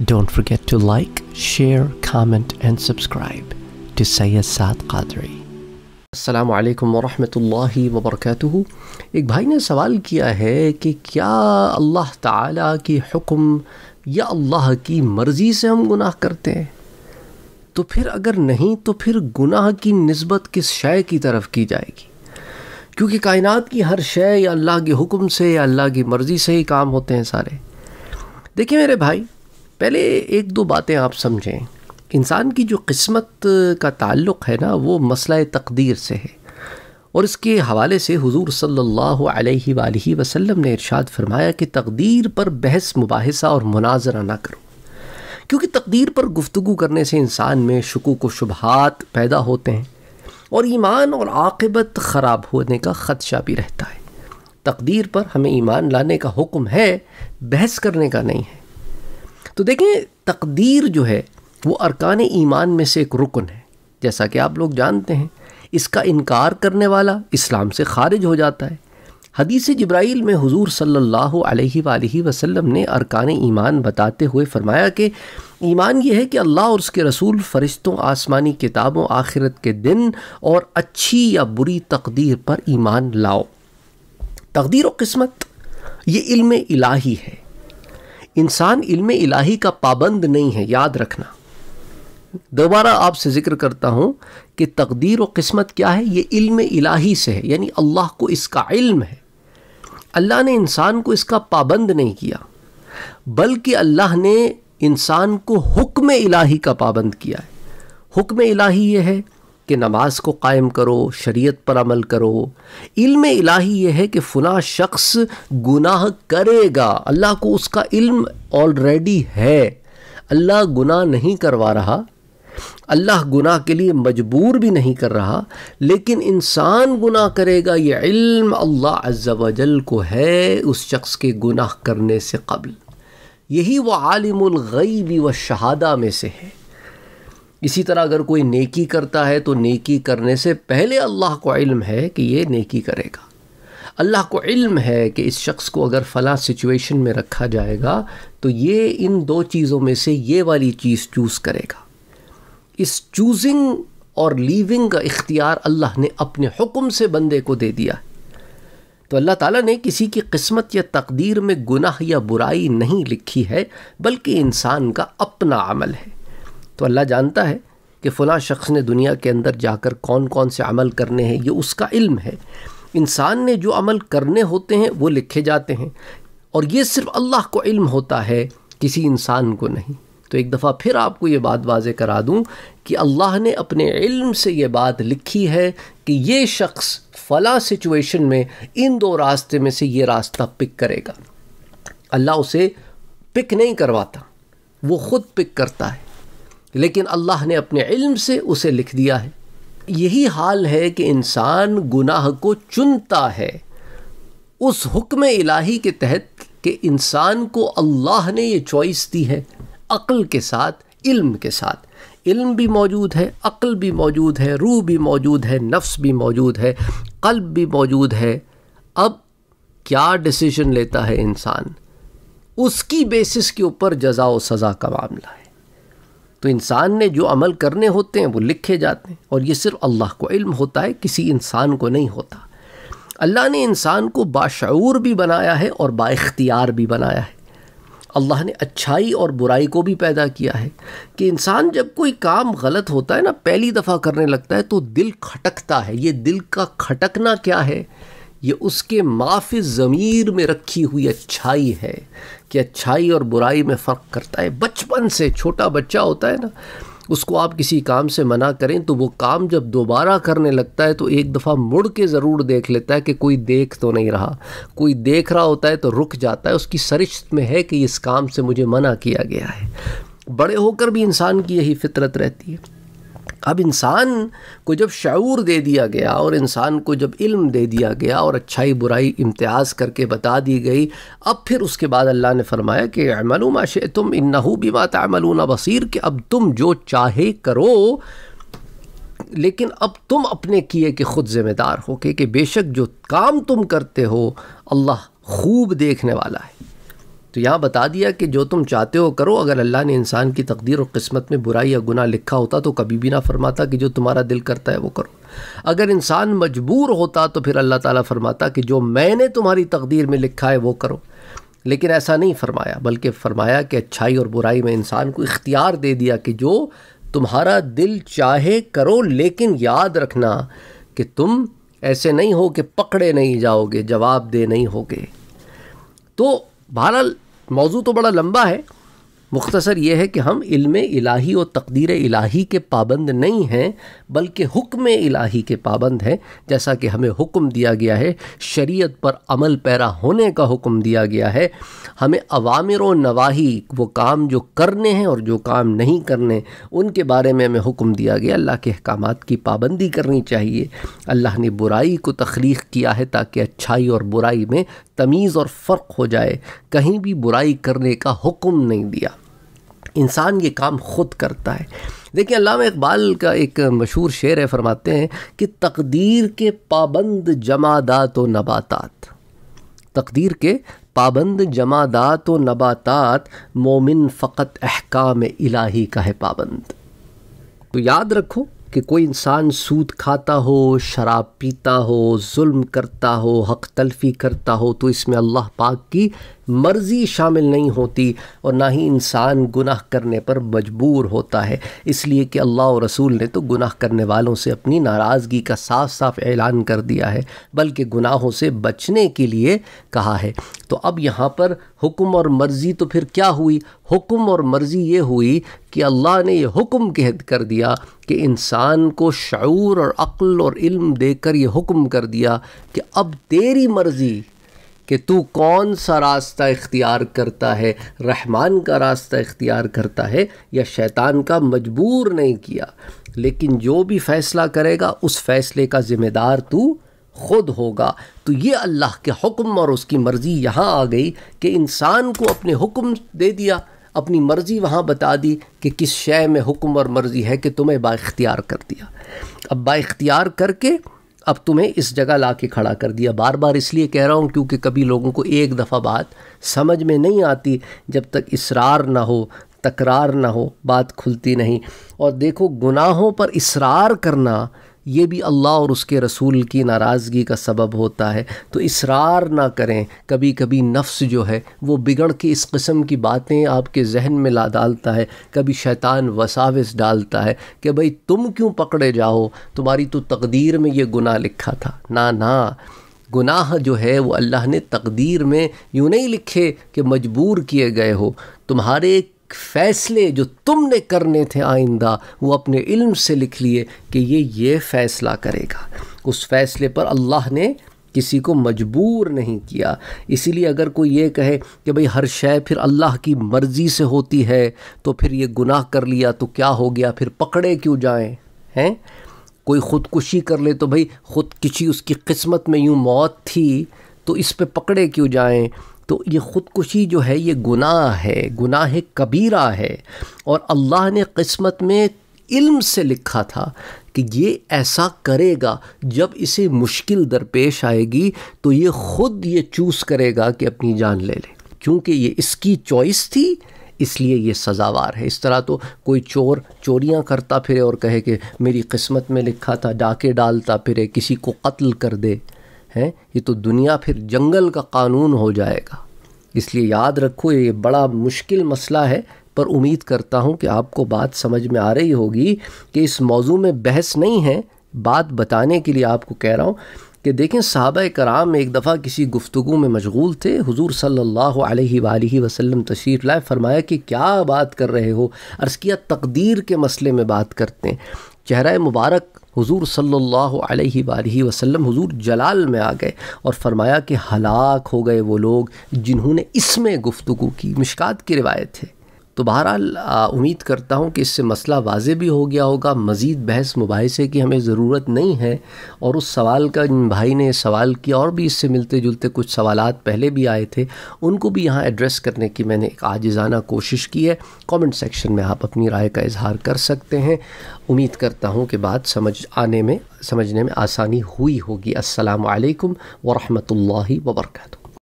Don't forget to like share comment and subscribe to Sayyid Saad Qadri. अस्सलाम वालेकुम रहमतुल्लाहि व बरकातुहू एक भाई ने सवाल किया है कि क्या अल्लाह ताला के हुक्म या अल्लाह की मर्ज़ी से हम गुनाह करते हैं तो फिर अगर नहीं तो फिर गुनाह की नस्बत किस शय की तरफ की जाएगी क्योंकि कायनात की हर शय या अल्लाह के हुक्म से या अल्लाह की मर्ज़ी से ही काम होते हैं सारे देखिए मेरे भाई पहले एक दो बातें आप समझें इंसान की जो किस्मत का ताल्लुक़ है ना वो मसला तकदीर से है और इसके हवाले से हुजूर सल्लल्लाहु अलैहि वसल्लम वसल्लम ने इरशाद फरमाया कि तकदीर पर बहस मुबासा और मुनाजरा ना करो क्योंकि तकदीर पर गुफ्तु करने से इंसान में शकूक व शुबहत पैदा होते हैं और ईमान और आकबत ख़राब होने का ख़दशा भी रहता है तकदीर पर हमें ईमान लाने का हुक्म है बहस करने का नहीं है तो देखें तकदीर जो है वो अरकान ईमान में से एक रुकन है जैसा कि आप लोग जानते हैं इसका इनकार करने वाला इस्लाम से खारिज हो जाता है हदीस जब्राइल में हुजूर सल्लल्लाहु अलैहि वसल्लम ने अरकान ईमान बताते हुए फरमाया कि ईमान ये है कि अल्लाह और उसके रसूल फरिश्तों आसमानी किताबों आखिरत के दिन और अच्छी या बुरी तकदीर पर ईमान लाओ तकदीर व किस्मत ये इल्म इलाही है इंसान इल्म इलाही का पाबंद नहीं है याद रखना दोबारा आपसे ज़िक्र करता हूँ कि तकदीर और किस्मत क्या है ये इल्म इलाही से है यानी अल्लाह को इसका इल्म है अल्लाह ने इंसान को इसका पाबंद नहीं किया बल्कि अल्लाह ने इंसान को हुक्म इलाही का पाबंद किया है हुक्म इलाही ये है कि नमाज को कायम करो शरीयत पर अमल करो इल्म इलाही यह है कि फ़ला शख्स गुनाह करेगा अल्लाह को उसका इल्म ऑलरेडी है अल्लाह गुनाह नहीं करवा रहा अल्लाह गुनाह के लिए मजबूर भी नहीं कर रहा लेकिन इंसान गुनाह करेगा ये इल्म अल्लाह अज्जावजल को है उस शख्स के गुनाह करने से कबल यही वह भी व शहादा में से है इसी तरह अगर कोई नेकी करता है तो नेकी करने से पहले अल्लाह को इल्म है कि ये नेकी करेगा अल्लाह को इल्म है कि इस शख्स को अगर फ़ला सिचुएशन में रखा जाएगा तो ये इन दो चीज़ों में से ये वाली चीज़ चूज़ करेगा इस चूजिंग और लीविंग का इख्तियार अल्लाह ने अपने हुक्म से बंदे को दे दिया तो अल्लाह ताला ने किसी की किस्मत या तकदीर में गुनाह या बुराई नहीं लिखी है बल्कि इंसान का अपना अमल है तो अल्लाह जानता है कि फ़लाँ शख्स ने दुनिया के अंदर जाकर कौन कौन से अमल करने हैं ये उसका इल्म है इंसान ने जो अमल करने होते हैं वो लिखे जाते हैं और ये सिर्फ अल्लाह को इल्म होता है किसी इंसान को नहीं तो एक दफ़ा फिर आपको ये बात वाज़ करा दूँ कि अल्लाह ने अपने इल्म से ये बात लिखी है कि ये शख्स फ़ला सिचुएशन में इन दो रास्ते में से ये रास्ता पिक करेगा अल्लाह उसे पिक नहीं करवाता वो ख़ुद पिक करता है लेकिन अल्लाह ने अपने इल्म से उसे लिख दिया है यही हाल है कि इंसान गुनाह को चुनता है उस हुक्म इलाही के तहत कि इंसान को अल्लाह ने ये चॉइस दी है अक्ल के साथ इल्म के साथ इल्म भी मौजूद है अक्ल भी मौजूद है रूह भी मौजूद है नफ्स भी मौजूद है कल्ब भी मौजूद है अब क्या डिसीजन लेता है इंसान उसकी बेसिस के ऊपर जजा व सज़ा का मामला है तो इंसान ने जो अमल करने होते हैं वो लिखे जाते हैं और ये सिर्फ अल्लाह को इल्म होता है किसी इंसान को नहीं होता अल्लाह ने इंसान को बाशूर भी बनाया है और बाख्तियार भी बनाया है अल्लाह ने अच्छाई और बुराई को भी पैदा किया है कि इंसान जब कोई काम गलत होता है ना पहली दफ़ा करने लगता है तो दिल खटकता है ये दिल का खटकना क्या है ये उसके माफ़ी ज़मीर में रखी हुई अच्छाई है कि अच्छाई और बुराई में फ़र्क करता है बचपन से छोटा बच्चा होता है ना उसको आप किसी काम से मना करें तो वो काम जब दोबारा करने लगता है तो एक दफ़ा मुड़ के ज़रूर देख लेता है कि कोई देख तो नहीं रहा कोई देख रहा होता है तो रुक जाता है उसकी सरिश्त में है कि इस काम से मुझे मना किया गया है बड़े होकर भी इंसान की यही फितरत रहती है अब इंसान को जब शूर दे दिया गया और इंसान को जब इल्म दे दिया गया और अच्छाई बुराई इम्तियाज़ करके बता दी गई अब फिर उसके बाद अल्लाह ने फरमाया कि अमलुमा शे तुम भी मात अमलूना बसीर कि अब तुम जो चाहे करो लेकिन अब तुम अपने किए के ख़ुद ज़िम्मेदार हो के कि बेशक जो काम तुम करते हो अल्लाह खूब देखने वाला है तो यहाँ बता दिया कि जो तुम चाहते हो करो अगर अल्लाह ने इंसान की तकदीर और किस्मत में बुराई या गुना लिखा होता तो कभी भी ना फरमाता कि जो तुम्हारा दिल करता है वो करो अगर इंसान मजबूर होता तो फिर अल्लाह ताला फरमाता कि जो मैंने तुम्हारी तकदीर में लिखा है वो करो लेकिन ऐसा नहीं फरमाया बल्कि फरमाया कि अच्छाई और बुराई में इंसान को इख्तियार दे दिया कि जो तुम्हारा दिल चाहे करो लेकिन याद रखना कि तुम ऐसे नहीं हो कि पकड़े नहीं जाओगे जवाब दे नहीं होगे तो बहरहाल मौजू तो बड़ा लंबा है मुख्तसर यह है कि हम इल्म इलाही और तकदीर इलाही के पाबंद नहीं हैं बल्कि हुक्म इलाही के पाबंद हैं जैसा कि हमें हुक्म दिया गया है शरीयत पर अमल पैरा होने का हुक्म दिया गया है हमें अवामिर व नवाही वो काम जो करने हैं और जो काम नहीं करने उनके बारे में हमें हुक्म दिया गया अल्लाह के अहकाम की पाबंदी करनी चाहिए अल्लाह ने बुराई को तख्लीक किया है ताकि अच्छाई और बुराई में तमीज़ और फ़र्क हो जाए कहीं भी बुराई करने का हुक्म नहीं दिया इंसान ये काम खुद करता है देखिए अलामा इकबाल का एक मशहूर शेर है फरमाते हैं कि तकदीर के पाबंद जमादात व नबातात तकदीर के पाबंद जमादात व नबातात मोमिन फ़कत अहकाम इलाही का है पाबंद तो याद रखो कि कोई इंसान सूद खाता हो शराब पीता हो जुल्म करता हो हक तलफी करता हो तो इसमें अल्लाह पाक की मर्ज़ी शामिल नहीं होती और ना ही इंसान गुनाह करने पर मजबूर होता है इसलिए कि अल्लाह और रसूल ने तो गुनाह करने वालों से अपनी नाराज़गी का साफ साफ ऐलान कर दिया है बल्कि गुनाहों से बचने के लिए कहा है तो अब यहाँ पर हुक्म और मर्ज़ी तो फिर क्या हुई हुक्म और मर्ज़ी ये हुई कि अल्लाह ने यह हुक्म कह कर दिया कि इंसान को शूर और अक्ल और इल्म देकर यह हुक्म कर दिया कि अब तेरी मर्ज़ी कि तू कौन सा रास्ता इख्तियार करता है रहमान का रास्ता इख्तियार करता है या शैतान का मजबूर नहीं किया लेकिन जो भी फ़ैसला करेगा उस फ़ैसले का ज़िम्मेदार तू खुद होगा तो ये अल्लाह के हुक्म और उसकी मर्ज़ी यहाँ आ गई कि इंसान को अपने हुक्म दे दिया अपनी मर्ज़ी वहाँ बता दी कि किस शय में हुक्म और मर्ज़ी है कि तुम्हें बाख्तियार कर दिया अब बाख्तियार करके अब तुम्हें इस जगह ला के खड़ा कर दिया बार बार इसलिए कह रहा हूँ क्योंकि कभी लोगों को एक दफ़ा बात समझ में नहीं आती जब तक इसरार ना हो तकरार ना हो बात खुलती नहीं और देखो गुनाहों पर इसरार करना ये भी अल्लाह और उसके रसूल की नाराज़गी का सबब होता है तो इसरार ना करें कभी कभी नफ्स जो है वो बिगड़ के इस कस्म की बातें आपके जहन में ला डालता है कभी शैतान वसाविस डालता है कि भाई तुम क्यों पकड़े जाओ तुम्हारी तो तकदीर में ये गुनाह लिखा था ना ना गुनाह जो है वो अल्लाह ने तकदीर में यूँ नहीं लिखे कि मजबूर किए गए हो तुम्हारे फ़ैसले जो तुमने करने थे आइंदा वो अपने इल्म से लिख लिए कि ये ये फ़ैसला करेगा उस फ़ैसले पर अल्लाह ने किसी को मजबूर नहीं किया इसीलिए अगर कोई ये कहे कि भाई हर शय फिर अल्लाह की मर्ज़ी से होती है तो फिर ये गुनाह कर लिया तो क्या हो गया फिर पकड़े क्यों जाएं हैं कोई ख़ुदकुशी कर ले तो भाई ख़ुद किसी उसकी किस्मत में यूँ मौत थी तो इस पे पकड़े क्यों जाएं तो ये ख़ुदकुशी जो है ये गुनाह है गुनाह कबीरा है और अल्लाह ने किस्मत में इल्म से लिखा था कि ये ऐसा करेगा जब इसे मुश्किल दरपेश आएगी तो ये ख़ुद ये चूज़ करेगा कि अपनी जान ले ले क्योंकि ये इसकी चॉइस थी इसलिए ये सज़ावार है इस तरह तो कोई चोर चोरियां करता फिरे और कहे कि मेरी किस्मत में लिखा था डाके डालता फिरे किसी को कत्ल कर दे हैं ये तो दुनिया फिर जंगल का कानून हो जाएगा इसलिए याद रखो ये बड़ा मुश्किल मसला है पर उम्मीद करता हूँ कि आपको बात समझ में आ रही होगी कि इस मौजू में बहस नहीं है बात बताने के लिए आपको कह रहा हूँ कि देखें साहब कराम एक दफ़ा किसी गुफ्तु में मशगूल थे हुजूर सल्लल्लाहु अलैहि सल्ला वसल्लम तशरीफ़ लाए फरमाया कि क्या बात कर रहे हो अर्ज़ किया तकदीर के मसले में बात करते हैं चेहरा मुबारक हुजूर सल्लल्लाहु अलैहि वालैहि वसल्लम हुजूर जलाल में आ गए और फरमाया कि हलाक हो गए वो लोग जिन्होंने इसमें गुफ्तु की मिशकात की रिवायत है तो बहरहाल उम्मीद करता हूँ कि इससे मसला वाज भी हो गया होगा मज़ीद बहस मुबासे की हमें ज़रूरत नहीं है और उस सवाल का जिन भाई ने सवाल किया और भी इससे मिलते जुलते कुछ सवाल पहले भी आए थे उनको भी यहाँ एड्रेस करने की मैंने एक आजिज़ाना कोशिश की है कॉमेंट सेक्शन में आप अपनी राय का इजहार कर सकते हैं उम्मीद करता हूँ कि बात समझ आने में समझने में आसानी हुई होगी असलकम वरहमल वर्का